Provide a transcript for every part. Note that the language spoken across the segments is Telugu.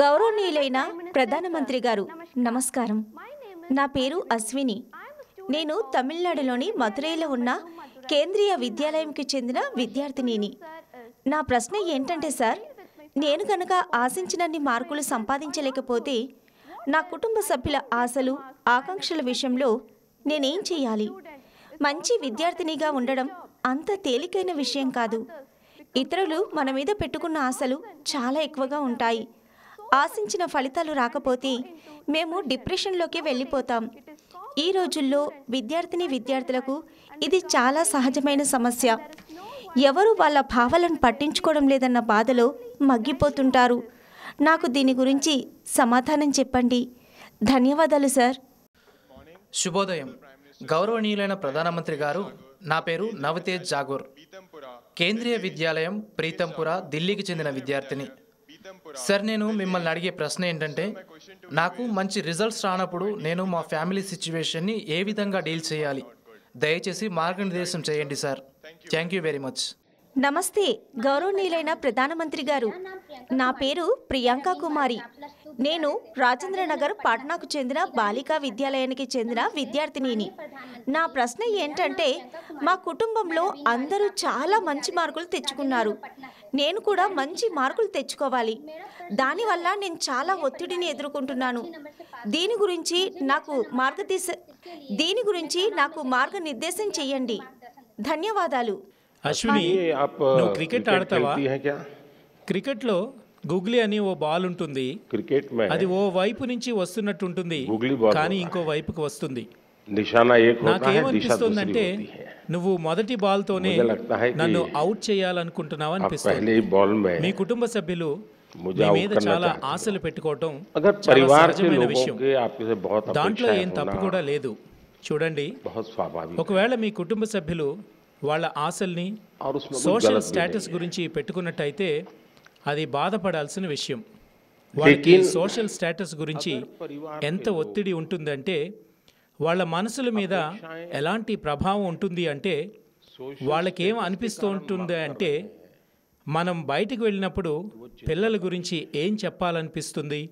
గౌరవనీయులైన ప్రధానమంత్రి గారు నమస్కారం నా పేరు అశ్విని నేను తమిళనాడులోని మధురైలో ఉన్న కేంద్రీయ విద్యాలయంకి చెందిన విద్యార్థినిని నా ప్రశ్న ఏంటంటే సార్ నేను కనుక ఆశించినన్ని మార్కులు సంపాదించలేకపోతే నా కుటుంబ సభ్యుల ఆశలు ఆకాంక్షల విషయంలో నేనేం చేయాలి మంచి విద్యార్థినిగా ఉండడం అంత తేలికైన విషయం కాదు ఇతరులు మన మీద పెట్టుకున్న ఆశలు చాలా ఎక్కువగా ఉంటాయి ఆశించిన ఫలితాలు రాకపోతే మేము డిప్రెషన్లోకి వెళ్ళిపోతాం ఈ రోజుల్లో విద్యార్థిని విద్యార్థులకు ఇది చాలా సహజమైన సమస్య ఎవరు వాళ్ళ భావాలను పట్టించుకోవడం లేదన్న బాధలో మగ్గిపోతుంటారు నాకు దీని గురించి సమాధానం చెప్పండి ధన్యవాదాలు సార్ శుభోదయం గౌరవనీయులైన ప్రధానమంత్రి గారు నా పేరు నవతేజ్ జాగూర్ కేంద్రీయ విద్యాలయం ప్రీతంపుర ఢిల్లీకి చెందిన విద్యార్థిని సార్ నేను మిమ్మల్ని అడిగే ప్రశ్న ఏంటంటే నాకు మంచి రిజల్ట్స్ రానప్పుడు నేను మా ఫ్యామిలీ సిచ్యువేషన్ని ఏ విధంగా డీల్ చేయాలి దయచేసి మార్గనిర్దేశం చేయండి sir thank you very much నమస్తే గౌరవనీయులైన ప్రధానమంత్రి గారు నా పేరు ప్రియాంక కుమారి నేను రాజేంద్రనగర్ పాట్నాకు చెందిన బాలికా విద్యాలయానికి చెందిన విద్యార్థినిని నా ప్రశ్న ఏంటంటే మా కుటుంబంలో అందరూ చాలా మంచి మార్కులు తెచ్చుకున్నారు నేను కూడా మంచి మార్కులు తెచ్చుకోవాలి దానివల్ల నేను చాలా ఒత్తిడిని ఎదుర్కొంటున్నాను దీని గురించి నాకు మార్గదర్శ దీని గురించి నాకు మార్గనిర్దేశం చేయండి ధన్యవాదాలు అశ్విని నువ్వు క్రికెట్ ఆడతావా క్రికెట్లో గుగ్లీ అని ఓ బాల్ ఉంటుంది క్రికెట్ అది ఓ వైపు నుంచి వస్తున్నట్టు ఉంటుంది కానీ ఇంకో వైపుకి వస్తుంది అంటే నువ్వు మొదటి బాల్ తోనే నన్ను అవుట్ చేయాలనుకుంటున్నావు అనిపిస్తుంది మీ కుటుంబ సభ్యులు మీ మీద చాలా ఆశలు పెట్టుకోవటం సహజమైన విషయం దాంట్లో ఏం తప్పు కూడా లేదు చూడండి ఒకవేళ మీ కుటుంబ సభ్యులు వాళ్ళ ఆశల్ని సోషల్ స్టేటస్ గురించి పెట్టుకున్నట్టయితే అది బాధపడాల్సిన విషయం వాళ్ళకి సోషల్ స్టేటస్ గురించి ఎంత ఒత్తిడి ఉంటుందంటే వాళ్ళ మనసుల మీద ఎలాంటి ప్రభావం ఉంటుంది అంటే వాళ్ళకేం అనిపిస్తూ ఉంటుంది అంటే మనం బయటికి వెళ్ళినప్పుడు పిల్లల గురించి ఏం చెప్పాలనిపిస్తుంది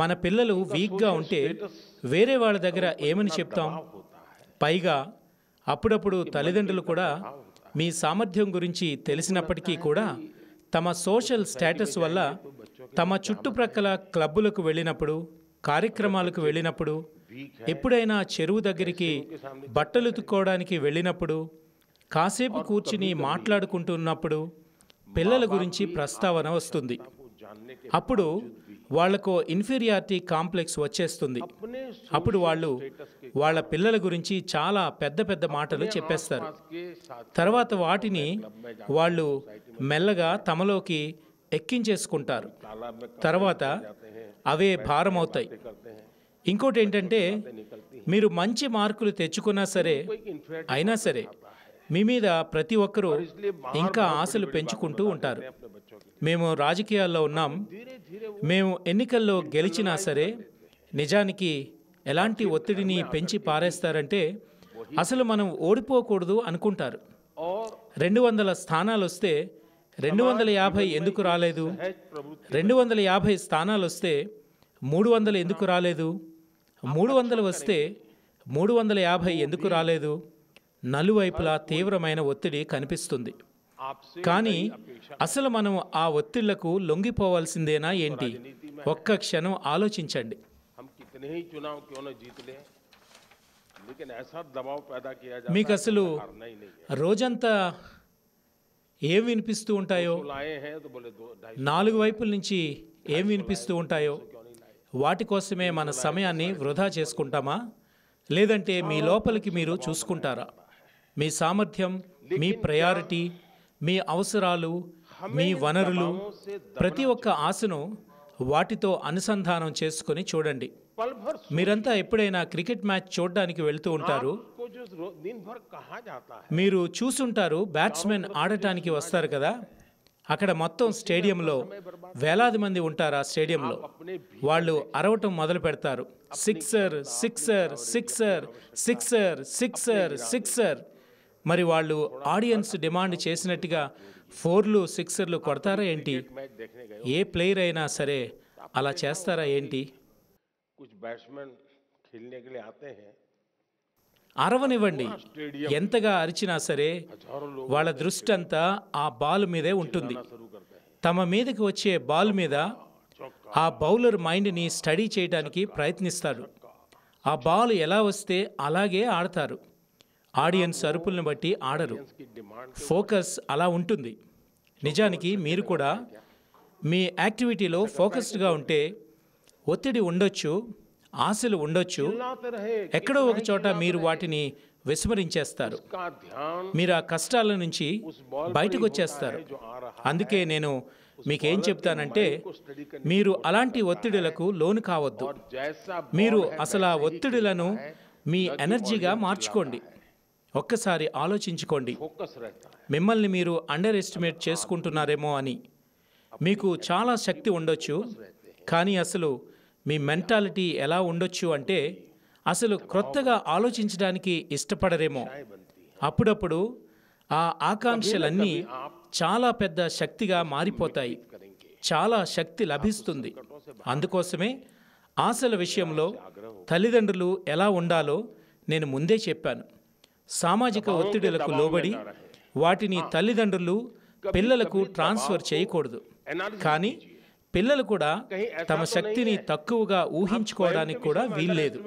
మన పిల్లలు వీక్గా ఉంటే వేరే వాళ్ళ దగ్గర ఏమని చెప్తాం పైగా అప్పుడప్పుడు తల్లిదండ్రులు కూడా మీ సామర్థ్యం గురించి తెలిసినప్పటికీ కూడా తమ సోషల్ స్టేటస్ వల్ల తమ చుట్టుప్రక్కల క్లబ్బులకు వెళ్ళినప్పుడు కార్యక్రమాలకు వెళ్ళినప్పుడు ఎప్పుడైనా చెరువు దగ్గరికి బట్టలు ఉతుక్కోవడానికి వెళ్ళినప్పుడు కాసేపు కూర్చుని మాట్లాడుకుంటున్నప్పుడు పిల్లల గురించి ప్రస్తావన వస్తుంది అప్పుడు వాళ్లకు ఇన్ఫీరియారిటీ కాంప్లెక్స్ వచ్చేస్తుంది అప్పుడు వాళ్ళు వాళ్ళ పిల్లల గురించి చాలా పెద్ద పెద్ద మాటలు చెప్పేస్తారు తర్వాత వాటిని వాళ్ళు మెల్లగా తమలోకి ఎక్కించేసుకుంటారు తర్వాత అవే భారమవుతాయి ఇంకోటి ఏంటంటే మీరు మంచి మార్కులు తెచ్చుకున్నా సరే అయినా సరే మీ మీద ప్రతి ఒక్కరూ ఇంకా ఆశలు పెంచుకుంటూ ఉంటారు మేము రాజకీయాల్లో ఉన్నాం మేము ఎన్నికల్లో గెలిచినా సరే నిజానికి ఎలాంటి ఒత్తిడిని పెంచి పారేస్తారంటే అసలు మనం ఓడిపోకూడదు అనుకుంటారు రెండు వందల స్థానాలు వస్తే రెండు వందల యాభై ఎందుకు రాలేదు రెండు వందల యాభై స్థానాలు వస్తే మూడు వందలు ఎందుకు రాలేదు మూడు వందలు వస్తే మూడు వందల యాభై ఎందుకు రాలేదు నలువైపులా తీవ్రమైన ఒత్తిడి కనిపిస్తుంది కానీ అసలు మనం ఆ ఒత్తిళ్లకు లొంగిపోవాల్సిందేనా ఏంటి ఒక్క క్షణం ఆలోచించండి మీకు అసలు రోజంతా ఏం వినిపిస్తూ ఉంటాయో నాలుగు వైపుల నుంచి ఏం వినిపిస్తూ ఉంటాయో వాటి కోసమే మన సమయాన్ని వృధా చేసుకుంటామా లేదంటే మీ లోపలికి మీరు చూసుకుంటారా మీ సామర్థ్యం మీ ప్రయారిటీ మీ అవసరాలు మీ వనరులు ప్రతి ఒక్క ఆశను వాటితో అనుసంధానం చేసుకొని చూడండి మీరంతా ఎప్పుడైనా క్రికెట్ మ్యాచ్ చూడడానికి వెళ్తూ ఉంటారు మీరు చూసుంటారు బ్యాట్స్మెన్ ఆడటానికి వస్తారు కదా అక్కడ మొత్తం స్టేడియంలో వేలాది మంది ఉంటారు ఆ స్టేడియంలో వాళ్ళు అరవటం మొదలు పెడతారు sixer sixer sixer sixer sixer sixer మరి వాళ్ళు ఆడియన్స్ డిమాండ్ చేసినట్టుగా ఫోర్లు సిక్సర్లు కొడతారా ఏంటి ఏ ప్లేయర్ అయినా సరే అలా చేస్తారా ఏంటి అరవనివ్వండి ఎంతగా అరిచినా సరే వాళ్ళ దృష్టి అంతా ఆ బాల్ మీదే ఉంటుంది తమ మీదకి వచ్చే బాల్ మీద ఆ బౌలర్ మైండ్ని స్టడీ చేయడానికి ప్రయత్నిస్తాడు ఆ బాల్ ఎలా వస్తే అలాగే ఆడతారు ఆడియన్స్ అరుపులను బట్టి ఆడరు ఫోకస్ అలా ఉంటుంది నిజానికి మీరు కూడా మీ యాక్టివిటీలో ఫోకస్డ్గా ఉంటే ఒత్తిడి ఉండొచ్చు ఆశలు ఉండొచ్చు ఎక్కడో ఒక చోట మీరు వాటిని విస్మరించేస్తారు మీరు ఆ కష్టాల నుంచి బయటకు వచ్చేస్తారు అందుకే నేను మీకేం చెప్తానంటే మీరు అలాంటి ఒత్తిడులకు లోను కావద్దు మీరు అసలు ఆ ఒత్తిడులను మీ ఎనర్జీగా మార్చుకోండి ఒక్కసారి ఆలోచించుకోండి మిమ్మల్ని మీరు అండర్ ఎస్టిమేట్ చేసుకుంటున్నారేమో అని మీకు చాలా శక్తి ఉండొచ్చు కానీ అసలు మీ మెంటాలిటీ ఎలా ఉండొచ్చు అంటే అసలు క్రొత్తగా ఆలోచించడానికి ఇష్టపడరేమో అప్పుడప్పుడు ఆ ఆకాంక్షలన్నీ చాలా పెద్ద శక్తిగా మారిపోతాయి చాలా శక్తి లభిస్తుంది అందుకోసమే ఆశల విషయంలో తల్లిదండ్రులు ఎలా ఉండాలో నేను ముందే చెప్పాను సామాజిక ఒత్తిడులకు లోబడి వాటిని తల్లిదండ్రులు పిల్లలకు ట్రాన్స్ఫర్ చేయకూడదు కానీ పిల్లలు కూడా తమ శక్తిని తక్కువగా ఊహించుకోవడానికి కూడా వీల్లేదు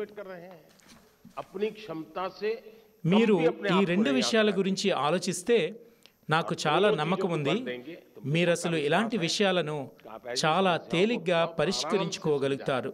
మీరు ఈ రెండు విషయాల గురించి ఆలోచిస్తే నాకు చాలా నమ్మకం ఉంది మీరు అసలు ఇలాంటి విషయాలను చాలా తేలిగ్గా పరిష్కరించుకోగలుగుతారు